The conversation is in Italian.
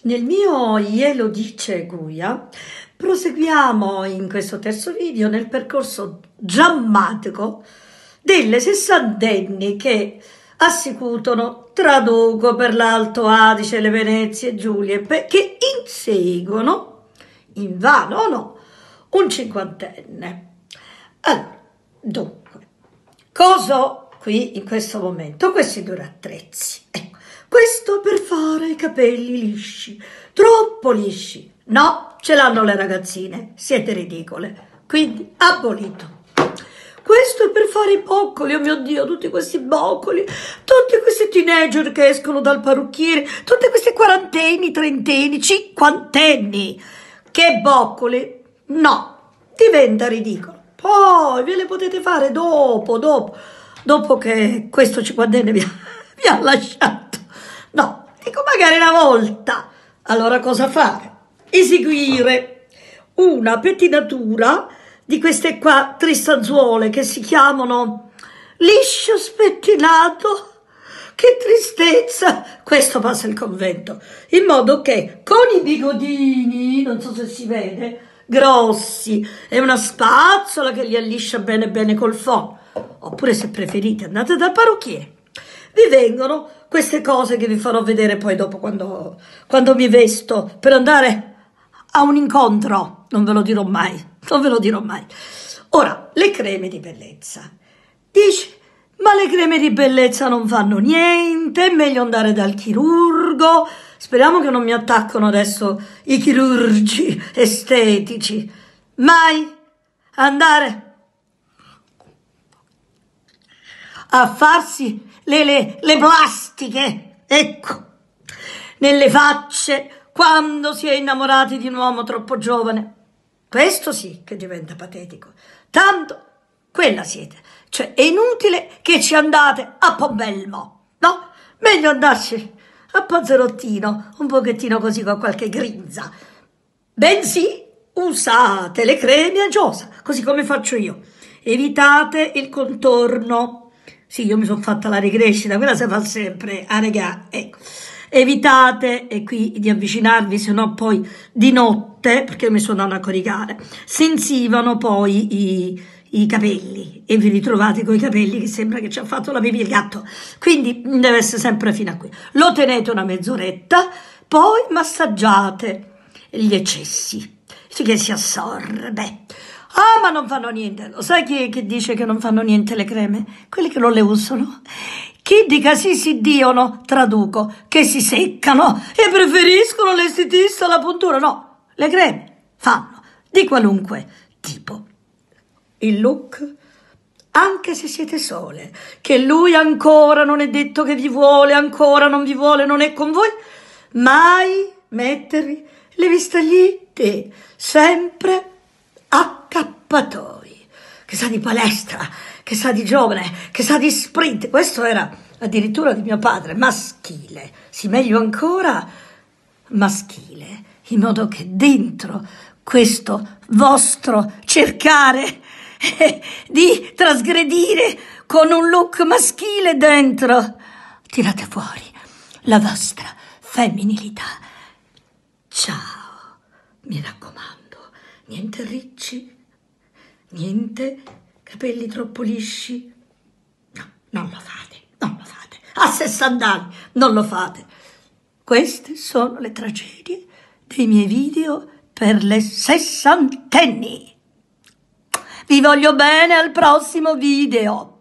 Nel mio Ielo dice Guia proseguiamo in questo terzo video nel percorso drammatico delle sessantenni che assicurano traduco per l'Alto Adice, le Venezie e Giulie che inseguono invano o no un cinquantenne. Allora, dunque, cosa qui in questo momento? Questi due attrezzi. Questo per fare i capelli lisci, troppo lisci. No, ce l'hanno le ragazzine, siete ridicole. Quindi abolito. Questo è per fare i boccoli, oh mio Dio, tutti questi boccoli, tutti questi teenager che escono dal parrucchiere, tutti questi quarantenni, trentenni, cinquantenni. Che boccoli? No, diventa ridicolo. Poi ve le potete fare dopo, dopo, dopo che questo cinquantenne vi ha, vi ha lasciato. Ecco, magari una volta. Allora cosa fare? Eseguire una pettinatura di queste qua tre stanzuole che si chiamano liscio spettinato. Che tristezza! Questo passa il convento. In modo che con i bigodini, non so se si vede, grossi e una spazzola che li alliscia bene bene col fo. Oppure se preferite andate dal parrucchiere vi vengono queste cose che vi farò vedere poi dopo quando, quando mi vesto per andare a un incontro. Non ve lo dirò mai, non ve lo dirò mai. Ora, le creme di bellezza. Dici, ma le creme di bellezza non fanno niente, è meglio andare dal chirurgo. Speriamo che non mi attaccano adesso i chirurgi estetici. Mai andare a farsi le, le, le plastiche, ecco, nelle facce quando si è innamorati di un uomo troppo giovane. Questo sì che diventa patetico. Tanto quella siete. Cioè è inutile che ci andate a Pombelmo, no? Meglio andarci a Pozzerottino, un pochettino così con qualche grinza. Bensì usate le creme a giosa, così come faccio io. Evitate il contorno sì, io mi sono fatta la ricrescita, quella si fa sempre, a ah, regà, ecco. Evitate e qui di avvicinarvi, se no poi di notte, perché mi sono andata a coricare, sensivano poi i, i capelli e vi ritrovate con i capelli che sembra che ci ha fatto la pipì il gatto. Quindi deve essere sempre fino a qui. Lo tenete una mezz'oretta, poi massaggiate gli eccessi, che si assorbe. Ah, ma non fanno niente. Lo sai chi, chi dice che non fanno niente le creme? Quelli che non le usano. Chi dica sì si diono, traduco, che si seccano e preferiscono l'estetista alla puntura. No, le creme fanno di qualunque tipo. Il look anche se siete sole, che lui ancora non è detto che vi vuole, ancora non vi vuole, non è con voi, mai mettervi le vistagliette, sempre accappatoi, che sa di palestra, che sa di giovane, che sa di sprint. Questo era addirittura di mio padre, maschile, sì meglio ancora maschile, in modo che dentro questo vostro cercare di trasgredire con un look maschile dentro, tirate fuori la vostra femminilità Niente ricci, niente capelli troppo lisci. No, non lo fate, non lo fate. A 60 anni non lo fate. Queste sono le tragedie dei miei video per le sessantenni. Vi voglio bene al prossimo video.